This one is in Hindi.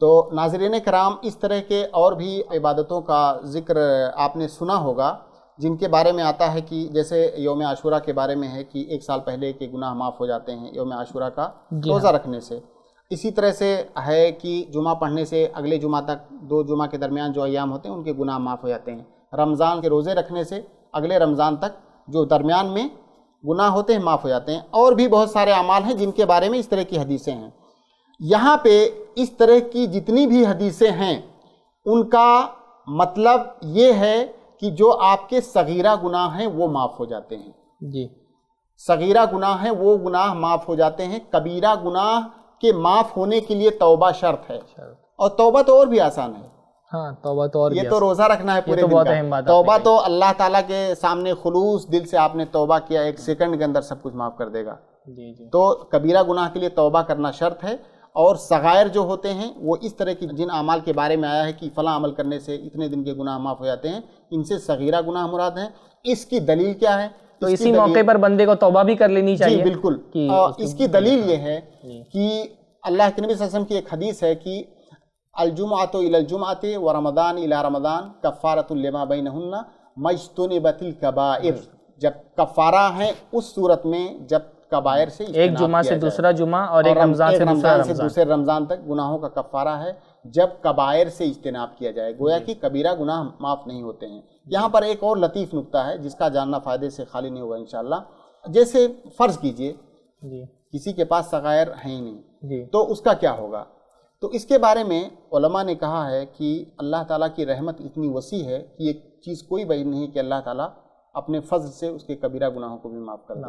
तो नाजरीन कराम इस तरह के और भी इबादतों का ज़िक्र आपने सुना होगा जिनके बारे में आता है कि जैसे योम आशूरा के बारे में है कि एक साल पहले के गुनाह माफ़ हो जाते हैं योम आशूरा का हाँ। रोज़ा रखने से इसी तरह से है कि जुमा पढ़ने से अगले जुमा तक दो जुमा के दरमियान जो अयाम होते हैं उनके गुनाह माफ़ हो जाते हैं रमज़ान के रोज़े रखने से अगले रमज़ान तक जो दरमियान में गुनाह होते हैं माफ़ हो जाते हैं और भी बहुत सारे अमाल हैं जिनके बारे में इस तरह की हदीसें हैं यहाँ पे इस तरह की जितनी भी हदीसें हैं उनका मतलब ये है कि जो आपके सगीरा गुनाह हैं वो माफ़ हो जाते हैं जी सगीरा गुनाह हैं वो गुनाह माफ़ हो जाते हैं कबीरा गुनाह के माफ़ होने के लिए तौबा शर्त है शर्त। और तौबा तो और भी आसान है हाँ तौबा तो और ये तो रोज़ा रखना है पूरे तो दिन का तौबा तो अल्लाह ताला के सामने खुलूस दिल से आपने तौबा किया एक सेकंड के अंदर सब कुछ माफ़ कर देगा जी जी तो कबीरा गुनाह के लिए तौबा करना शर्त है और सगैर जो होते हैं वो इस तरह की जिन अमाल के बारे में आया है कि फ़लाँ अमल करने से इतने दिन के गुनाह माफ़ हो जाते हैं इनसे सगीरा गुनाह मुराद हैं इसकी दलील क्या है तो इसी इसी मौके पर बंदे को तोबा भी कर लेनी चाहिए बिल्कुल और इसकी दलील ये है कि अल्लाह के नबी वसम की एक हदीस है कि अलजुमात इलजुमात व रमदान इला रमदान कफ़ारतुल्लमा बिन मजतुन बतिल कबाइर हम्म। जब कफ़ारा है उस सूरत में जब कबायर से एक जुमा से दूसरा जुमा और, एक रमजान से रमजान से दूसरे रमजान तक गुनाहों का कफारा है जब कबायर से इज्तनाब किया जाए गोया कि कबीरा गुनाह माफ़ नहीं होते हैं यहाँ पर एक और लतीफ़ नुकता है जिसका जानना फ़ायदे से खाली नहीं होगा इन जैसे फ़र्ज़ कीजिए किसी के पास सगायर है ही नहीं तो उसका क्या होगा तो इसके बारे में ओलमा ने कहा है कि अल्लाह ताला की रहमत इतनी वसी है कि ये चीज़ कोई वही नहीं कि अल्लाह ताला अपने फ़र्ज से उसके कबीरा गुनाहों को भी माफ़ कर दे